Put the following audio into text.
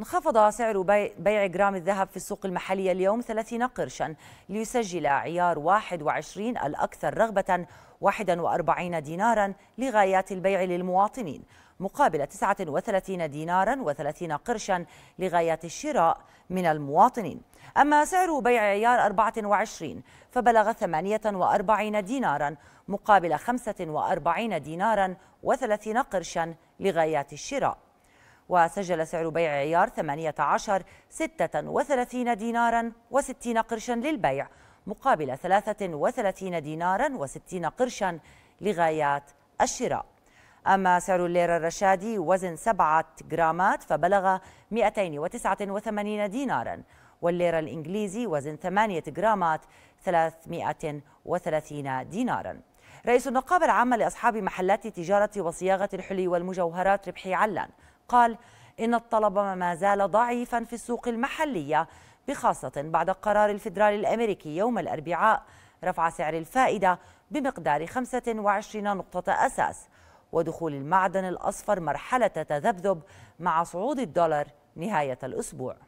انخفض سعر بيع جرام الذهب في السوق المحلية اليوم 30 قرشا ليسجل عيار 21 الأكثر رغبة 41 دينارا لغايات البيع للمواطنين مقابل 39 دينارا و30 قرشا لغايات الشراء من المواطنين أما سعر بيع عيار 24 فبلغ 48 دينارا مقابل 45 دينارا و30 قرشا لغايات الشراء وسجل سعر بيع عيار 18 36 دينارا و60 قرشا للبيع مقابل 33 دينارا و60 قرشا لغايات الشراء أما سعر الليرة الرشادي وزن 7 جرامات فبلغ 289 دينارا والليرة الإنجليزي وزن 8 جرامات 330 دينارا رئيس النقابة العامة لأصحاب محلات تجارة وصياغة الحلي والمجوهرات ربحي علان قال إن الطلب ما زال ضعيفا في السوق المحلية بخاصة بعد قرار الفدرالي الأمريكي يوم الأربعاء رفع سعر الفائدة بمقدار 25 نقطة أساس ودخول المعدن الأصفر مرحلة تذبذب مع صعود الدولار نهاية الأسبوع